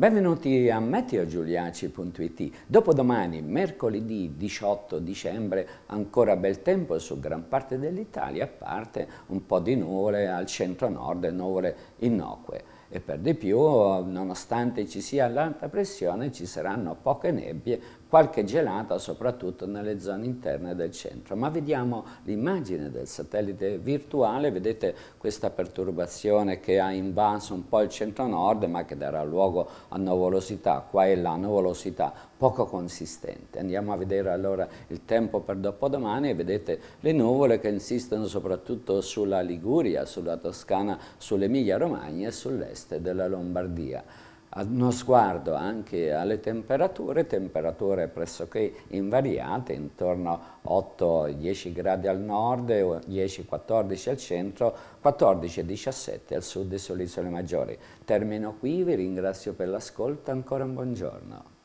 Benvenuti a meteogiuliaci.it. Dopodomani, mercoledì 18 dicembre, ancora bel tempo su gran parte dell'Italia, a parte un po' di nuvole al centro-nord e nuvole innocue e per di più nonostante ci sia l'alta pressione ci saranno poche nebbie, qualche gelata soprattutto nelle zone interne del centro. Ma vediamo l'immagine del satellite virtuale, vedete questa perturbazione che ha invaso un po' il centro nord ma che darà luogo a nuvolosità, qua e là nuvolosità poco consistente. Andiamo a vedere allora il tempo per dopodomani e vedete le nuvole che insistono soprattutto sulla Liguria, sulla Toscana, sull'Emilia Romagna e sull'est est della Lombardia. Uno sguardo anche alle temperature, temperature pressoché invariate, intorno 8-10 gradi al nord, 10-14 al centro, 14-17 al sud e sulle isole maggiori. Termino qui, vi ringrazio per l'ascolto, ancora un buongiorno.